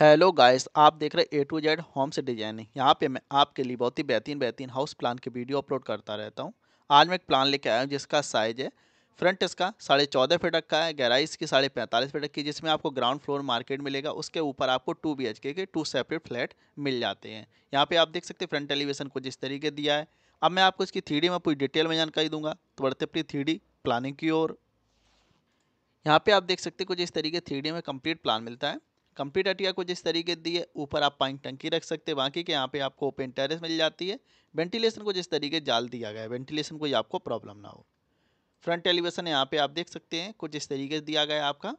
hello guys आप देख रहे ए टू जेड होम से डिजाइनिंग यहाँ पे मैं आपके लिए बहुत ही बेहतरीन बेहतरीन हाउस प्लान की वीडियो अपलोड करता रहता हूँ आज मैं एक प्लान लेके आया हूँ जिसका साइज है फ्रंट इसका साढ़े चौदह फीट रखा है गहराई इसकी साढ़े पैंतालीस फीट रखी है जिसमें आपको ग्राउंड फ्लोर मार्केट मिलेगा उसके ऊपर आपको two B K two separate flat मिल जाते हैं यहाँ पर आप देख सकते हैं फ्रंट एलिवेशन कुछ इस तरीके दिया है अब मैं आपको इसकी थ्री में पूरी डिटेल में जानकारी दूंगा तो बढ़ते अपनी थ्री प्लानिंग की ओर यहाँ पर आप देख सकते हैं कुछ इस तरीके थ्री में कम्प्लीट प्लान मिलता है कंप्लीट अटिया को जिस तरीके दी है ऊपर आप पानी टंकी रख सकते हैं बाकी के यहाँ पे आपको ओपन टेरेस मिल जाती है वेंटिलेशन को जिस तरीके जाल दिया गया है वेंटिलेशन कोई आपको प्रॉब्लम ना हो फ्रंट एलिवेशन यहाँ पे आप देख सकते हैं कुछ इस तरीके से दिया गया है आपका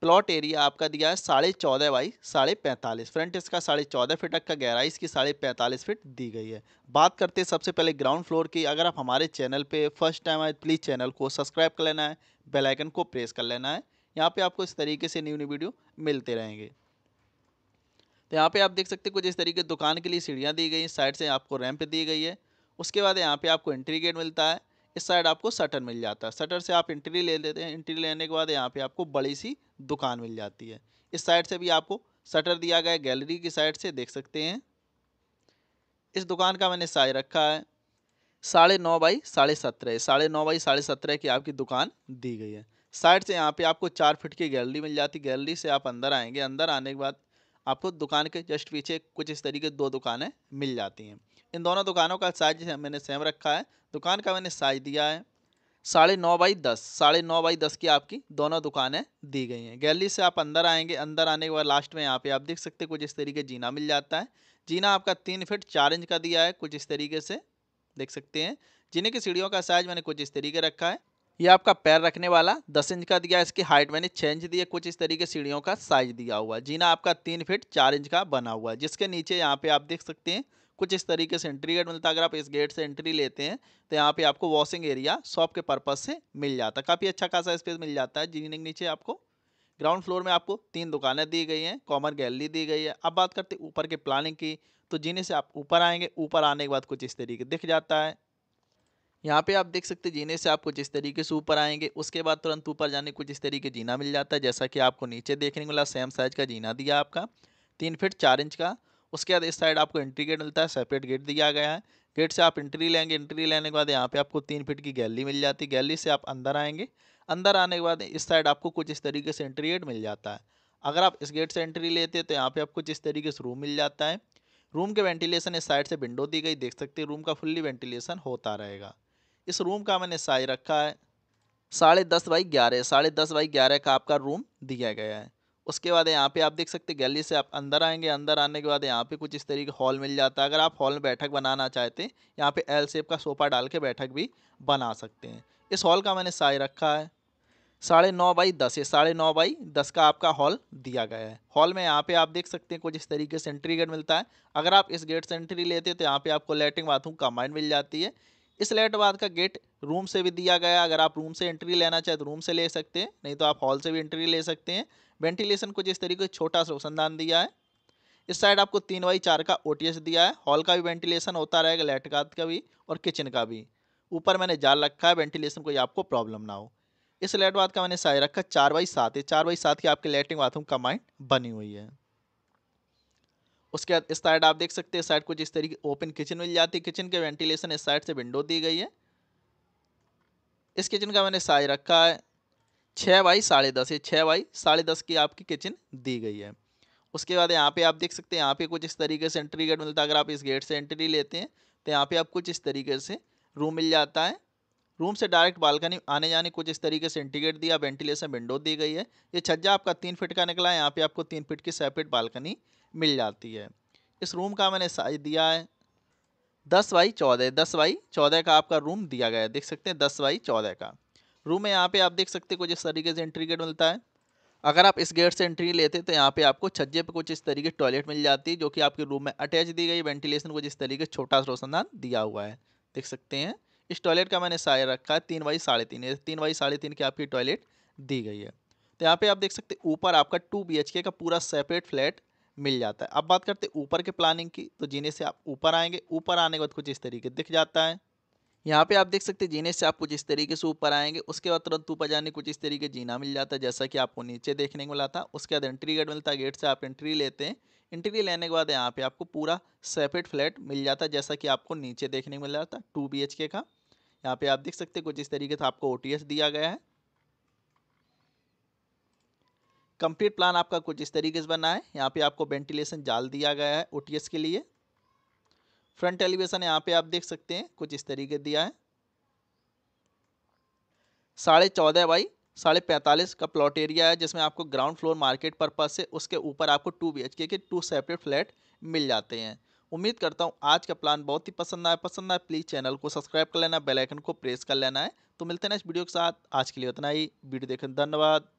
प्लॉट एरिया आपका दिया है साढ़े चौदह बाई साढ़े पैंतालीस फ्रंट इसका साढ़े चौदह फिट का गहराई इसकी साढ़े पैंतालीस फिट दी गई है बात करते हैं सबसे पहले ग्राउंड फ्लोर की अगर आप हमारे चैनल पे फर्स्ट टाइम आए प्लीज़ चैनल को सब्सक्राइब कर लेना है बेलाइकन को प्रेस कर लेना है यहाँ पे आपको इस तरीके से न्यू न्यू वीडियो मिलते रहेंगे तो यहाँ पे आप देख सकते हैं कुछ इस तरीके दुकान के लिए सीढ़ियाँ दी गई साइड से आपको रैंप दी गई है उसके बाद यहाँ पे आपको एंट्री गेट मिलता है इस साइड आपको शटर मिल जाता है शटर से आप एंट्री ले लेते हैं एंट्री लेने के बाद यहाँ पर आपको बड़ी सी दुकान मिल जाती है इस साइड से भी आपको शटर दिया गया है गैलरी की साइड से देख सकते हैं इस दुकान का मैंने साइज रखा है साढ़े नौ बाई साढ़े सत्रह साढ़े नौ बाई साढ़े सत्रह की आपकी दुकान दी गई है साइड से यहाँ पे आपको चार फिट की गैलरी मिल जाती गैलरी से आप अंदर आएंगे अंदर आने के बाद आपको दुकान के जस्ट पीछे कुछ इस तरीके दो दुकानें मिल जाती हैं इन दोनों दुकानों का साइज मैंने सेम रखा है दुकान का मैंने साइज दिया है साढ़े नौ बाई दस साढ़े नौ बाई दस की आपकी दोनों दुकानें दी गई हैं गैलरी से आप अंदर आएंगे अंदर आने के बाद लास्ट में यहाँ पे आप देख सकते हैं कुछ इस तरीके जीना मिल जाता है जीना आपका तीन फिट चार इंच का दिया है कुछ इस तरीके से देख सकते हैं जीने की सीढ़ियों का साइज मैंने कुछ इस तरीके रखा है ये आपका पैर रखने वाला दस इंच का दिया इसकी हाइट मैंने छः इंच दी है कुछ इस तरीके सीढ़ियों का साइज दिया हुआ जीना आपका तीन फिट चार इंच का बना हुआ है जिसके नीचे यहाँ पे आप देख सकते हैं कुछ इस तरीके से एंट्री गेट मिलता है अगर आप इस गेट से एंट्री लेते हैं तो यहाँ पे आपको वॉशिंग एरिया शॉप के पर्पज़ से मिल जाता है काफ़ी अच्छा खासा स्पेस मिल जाता है जीने के नीचे आपको ग्राउंड फ्लोर में आपको तीन दुकानें दी गई हैं कॉमन गैलरी दी गई है अब बात करते हैं ऊपर के प्लानिंग की तो जीने से आप ऊपर आएंगे ऊपर आने के बाद कुछ इस तरीके दिख जाता है यहाँ पे आप देख सकते जीने से आपको जिस तरीके से ऊपर आएंगे उसके बाद तुरंत ऊपर जाने को जिस तरीके जीना मिल जाता है जैसा कि आपको नीचे देखने को मिला सेम साइज का जीना दिया आपका तीन फिट चार इंच का उसके बाद इस साइड आपको एंट्री गेट मिलता है सेपरेट गेट दिया गया है गेट से आप एंट्री लेंगे एंट्री लेने के बाद यहाँ पे आपको तीन फिट की गैलरी मिल जाती है गैलरी से आप अंदर आएंगे अंदर आने के बाद इस साइड आपको कुछ इस तरीके से एंट्री गेट मिल जाता है अगर आप इस गेट से एंट्री लेते हैं तो यहाँ पर आपको जिस तरीके से रूम मिल जाता है रूम के वेंटिलेशन इस साइड से विंडो दी गई देख सकते हैं रूम का फुल्ली वेंटिलेशन होता रहेगा इस रूम का मैंने साइज रखा है साढ़े दस बाई ग्यारह साढ़े दस बाई ग्यारह का आपका रूम दिया गया है उसके बाद यहाँ पे आप देख सकते हैं गैली से आप अंदर आएंगे अंदर आने के बाद यहाँ पे कुछ इस तरीके हॉल मिल जाता है अगर आप हॉल में बैठक बनाना चाहते हैं यहाँ पे एल सेप का सोफ़ा डाल के बैठक भी बना सकते हैं इस हॉल का मैंने साइज रखा है साढ़े नौ बाई दस है साढ़े नौ बाई दस का आपका हॉल दिया गया है हॉल में यहाँ पे आप देख सकते हैं कुछ इस तरीके से एंट्री गेट मिलता है अगर आप इस गेट से एंट्री लेते हैं तो यहाँ पे आपको लेटरिन बाथरूम कंबाइंड मिल जाती है इस बाद का गेट रूम से भी दिया गया अगर आप रूम से एंट्री लेना चाहें तो रूम से ले सकते हैं नहीं तो आप हॉल से भी एंट्री ले सकते हैं वेंटिलेशन कुछ इस तरीके छोटा सा रोशनदान दिया है इस साइड आपको तीन बाई चार का ओ दिया है हॉल का भी वेंटिलेशन होता रहेगा लेटगाद का भी और किचन का भी ऊपर मैंने जाल रखा है वेंटिलेशन कोई आपको प्रॉब्लम ना हो इस लेट बाद का मैंने साइड रखा चार बाई सात है चार बाई सात की आपके लेटरिन बाथरूम कमांड बनी हुई है उसके बाद इस साइड आप देख सकते हैं साइड कुछ इस तरीके ओपन किचन मिल जाती है किचन के वेंटिलेशन इस साइड से विंडो दी गई है इस किचन का मैंने साइज रखा है छः बाई साढ़े दस है छः बाई साढ़े दस की आपकी किचन दी गई है उसके बाद यहाँ पे आप देख सकते हैं यहाँ पे कुछ इस तरीके से एंट्री गेट मिलता है अगर आप इस गेट से एंट्री लेते हैं तो यहाँ पे आप कुछ इस तरीके से रूम मिल जाता है रूम से डायरेक्ट बालकनी आने जाने कुछ इस तरीके से एंट्री गेट दिया वेंटिलेशन विंडो दी गई है ये छज्जा आपका तीन फिट का निकला है यहाँ पर आपको तीन फिट की सेपरेट बालकनी मिल जाती है इस रूम का मैंने साइज दिया है दस बाई चौदह दस बाई चौदह का आपका रूम दिया गया है देख सकते हैं दस बाई चौदह का रूम है यहाँ पे आप देख सकते हैं कुछ इस तरीके से एंट्री गेट मिलता है अगर आप इस गेट से एंट्री लेते तो यहाँ पे आपको छज्जे पे कुछ इस तरीके टॉयलेट मिल जाती है जो कि आपके रूम में अटैच दी गई वेंटिलेशन कुछ इस तरीके छोटा सा रोशनदान दिया हुआ है देख सकते हैं इस टॉयलेट का मैंने साइज रखा है तीन बाई साढ़े तीन तीन बाई साढ़े तीन की आपकी टॉयलेट दी गई है तो यहाँ पे आप देख सकते हैं ऊपर आपका टू बी का पूरा सेपरेट फ्लैट मिल जाता है अब बात करते हैं ऊपर के प्लानिंग की तो जीने से आप ऊपर आएंगे ऊपर आने के बाद कुछ इस तरीके दिख जाता है यहाँ पे आप देख सकते हैं जीने से आप कुछ इस तरीके से ऊपर आएंगे उसके बाद तुरंत ऊपर जाने कुछ इस तरीके जीना मिल जाता है जैसा कि आपको नीचे देखने को मिला था उसके बाद एंट्री गेट मिलता है गेट से आप एंट्री लेते हैं एंट्री लेने के बाद यहाँ पे आपको पूरा सेपरेट फ्लैट मिल जाता है जैसा कि आपको नीचे देखने को मिल जाता है टू बी का यहाँ पे आप देख सकते हैं कुछ इस तरीके से आपको ओ दिया गया है कंप्लीट प्लान आपका कुछ इस तरीके से बना है यहाँ पे आपको वेंटिलेशन जाल दिया गया है ओ के लिए फ्रंट एलिवेशन यहाँ पे आप देख सकते हैं कुछ इस तरीके दिया है साढ़े चौदह बाई साढ़े पैंतालीस का प्लॉट एरिया है जिसमें आपको ग्राउंड फ्लोर मार्केट पर्पज से उसके ऊपर आपको two B K two separate flat मिल जाते हैं उम्मीद करता हूँ आज का प्लान बहुत ही पसंद आया पसंद आया प्लीज़ चैनल को सब्सक्राइब कर लेना बेल आइकन को प्रेस कर लेना है तो मिलते हैं इस वीडियो के साथ आज के लिए उतना ही वीडियो देखने धन्यवाद